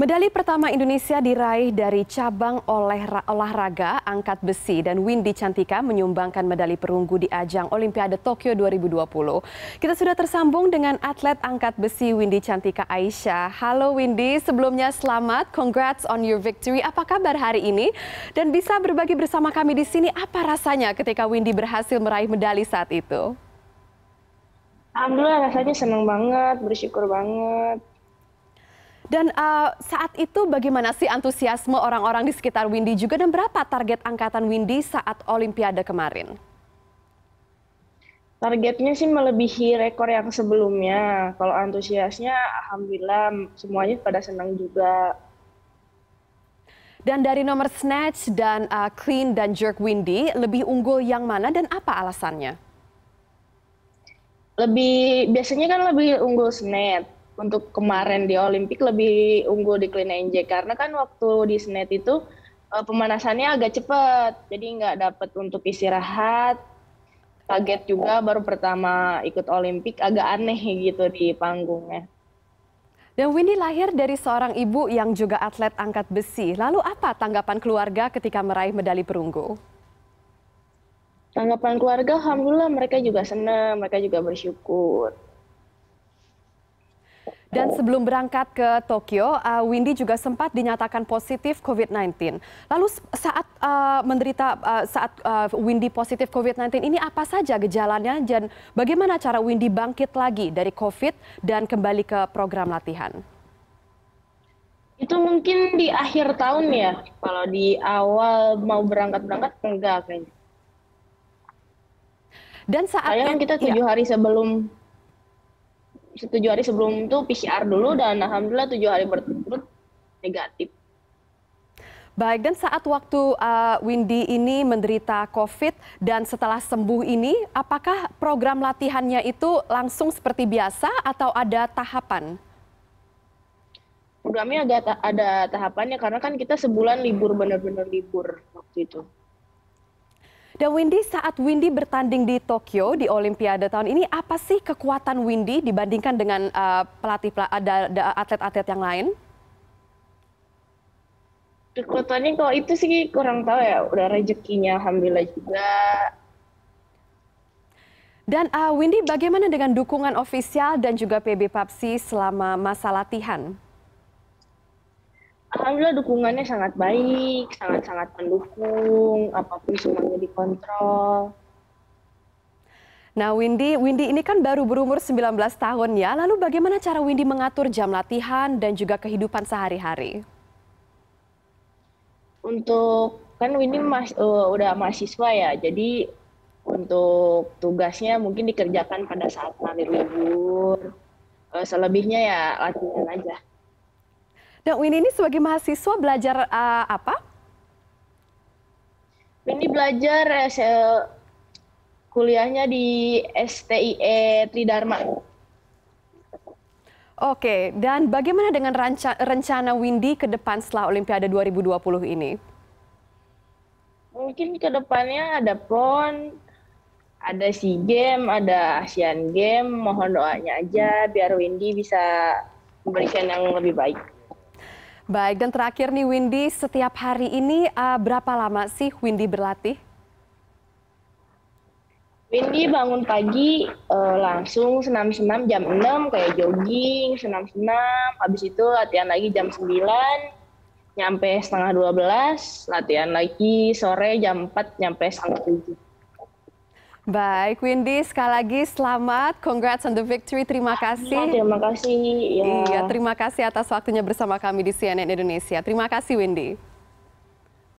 Medali pertama Indonesia diraih dari cabang oleh olahraga angkat besi dan Windy Cantika menyumbangkan medali perunggu di ajang Olimpiade Tokyo 2020. Kita sudah tersambung dengan atlet angkat besi Windy Cantika Aisyah. Halo Windy, sebelumnya selamat, congrats on your victory. Apa kabar hari ini? Dan bisa berbagi bersama kami di sini apa rasanya ketika Windy berhasil meraih medali saat itu? Alhamdulillah rasanya senang banget, bersyukur banget. Dan uh, saat itu bagaimana sih antusiasme orang-orang di sekitar Windy juga dan berapa target angkatan Windy saat Olimpiade kemarin? Targetnya sih melebihi rekor yang sebelumnya. Kalau antusiasnya, alhamdulillah semuanya pada senang juga. Dan dari nomor snatch dan uh, clean dan jerk windy, lebih unggul yang mana dan apa alasannya? Lebih biasanya kan lebih unggul snatch untuk kemarin di Olimpik lebih unggul di Clean and jerk karena kan waktu di Senet itu eh, pemanasannya agak cepat jadi nggak dapat untuk istirahat kaget juga baru pertama ikut Olimpik agak aneh gitu di panggungnya. Dan Windy lahir dari seorang ibu yang juga atlet angkat besi. Lalu apa tanggapan keluarga ketika meraih medali perunggu? Tanggapan keluarga, alhamdulillah mereka juga senang, mereka juga bersyukur. Dan sebelum berangkat ke Tokyo, uh, Windy juga sempat dinyatakan positif COVID-19. Lalu saat uh, menderita uh, saat uh, Windy positif COVID-19 ini apa saja gejalanya dan bagaimana cara Windy bangkit lagi dari COVID dan kembali ke program latihan? Itu mungkin di akhir tahun ya. Kalau di awal mau berangkat-berangkat enggak kayaknya. Dan saat kita iya. tujuh ya. hari sebelum tujuh hari sebelum itu PCR dulu dan alhamdulillah tujuh hari berturut-turut negatif. Baik, dan saat waktu uh, Windy ini menderita COVID dan setelah sembuh ini, apakah program latihannya itu langsung seperti biasa atau ada tahapan? Programnya agak ta ada tahapannya karena kan kita sebulan libur, benar-benar libur waktu itu. Dan Windy saat Windy bertanding di Tokyo di Olimpiade tahun ini apa sih kekuatan Windy dibandingkan dengan uh, pelatih ada atlet-atlet yang lain? Kekuatannya kalau itu sih kurang tahu ya, udah rezekinya alhamdulillah juga. Dan uh, Windy bagaimana dengan dukungan ofisial dan juga PB Papsi selama masa latihan? alhamdulillah dukungannya sangat baik, sangat-sangat mendukung, apapun semuanya dikontrol. Nah, Windy, Windy ini kan baru berumur 19 tahun ya. Lalu bagaimana cara Windy mengatur jam latihan dan juga kehidupan sehari-hari? Untuk kan Windy mas, uh, udah mahasiswa ya. Jadi untuk tugasnya mungkin dikerjakan pada saat malam libur. Uh, selebihnya ya latihan aja. Nah, Windy ini sebagai mahasiswa belajar uh, apa? Windy belajar uh, kuliahnya di STIE Tridharma. Oke, dan bagaimana dengan ranca, rencana Windy ke depan setelah Olimpiade 2020 ini? Mungkin ke depannya ada PON, ada SEA Games, ada ASEAN Games. Mohon doanya aja biar Windy bisa memberikan yang lebih baik. Baik, dan terakhir nih Windy, setiap hari ini uh, berapa lama sih Windy berlatih? Windy bangun pagi uh, langsung senam-senam jam 6 kayak jogging, senam-senam, habis itu latihan lagi jam 9, nyampe setengah 12, latihan lagi sore jam 4, nyampe setengah 7. Baik, Windy sekali lagi selamat, congrats on the victory, terima kasih. Ya, terima kasih. Ya. Iya, terima kasih atas waktunya bersama kami di CNN Indonesia. Terima kasih, Windy.